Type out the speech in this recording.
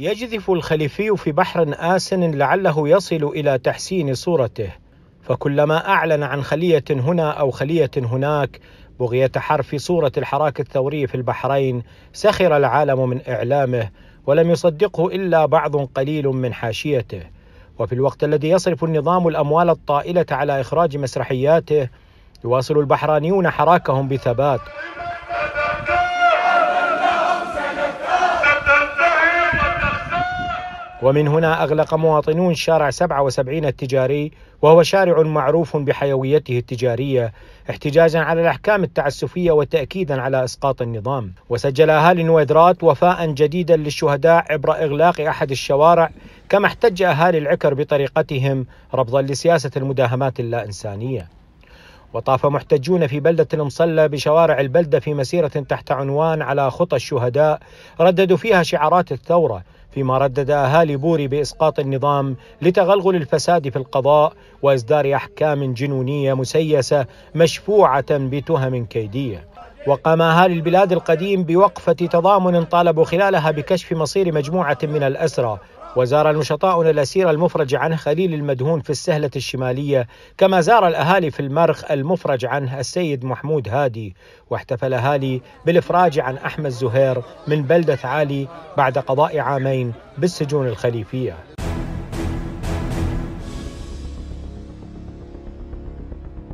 يجذف الخليفي في بحر آسن لعله يصل إلى تحسين صورته فكلما أعلن عن خلية هنا أو خلية هناك بغية حرف صورة الحراك الثوري في البحرين سخر العالم من إعلامه ولم يصدقه إلا بعض قليل من حاشيته وفي الوقت الذي يصرف النظام الأموال الطائلة على إخراج مسرحياته يواصل البحرانيون حراكهم بثبات ومن هنا أغلق مواطنون شارع 77 التجاري وهو شارع معروف بحيويته التجارية احتجاجا على الأحكام التعسفية وتأكيدا على إسقاط النظام وسجل أهالي نويدرات وفاء جديدا للشهداء عبر إغلاق أحد الشوارع كما احتج أهالي العكر بطريقتهم رفضا لسياسة المداهمات اللا إنسانية وطاف محتجون في بلدة المصلى بشوارع البلدة في مسيرة تحت عنوان على خطى الشهداء رددوا فيها شعارات الثورة فيما ردد أهالي بوري بإسقاط النظام لتغلغل الفساد في القضاء وإصدار أحكام جنونية مسيسة مشفوعة بتهم كيدية وقام أهالي البلاد القديم بوقفة تضامن طالبوا خلالها بكشف مصير مجموعة من الأسرى وزار النشطاء الأسير المفرج عنه خليل المدهون في السهلة الشمالية كما زار الأهالي في المرخ المفرج عنه السيد محمود هادي واحتفل أهالي بالإفراج عن أحمد زهير من بلدة عالي بعد قضاء عامين بالسجون الخليفية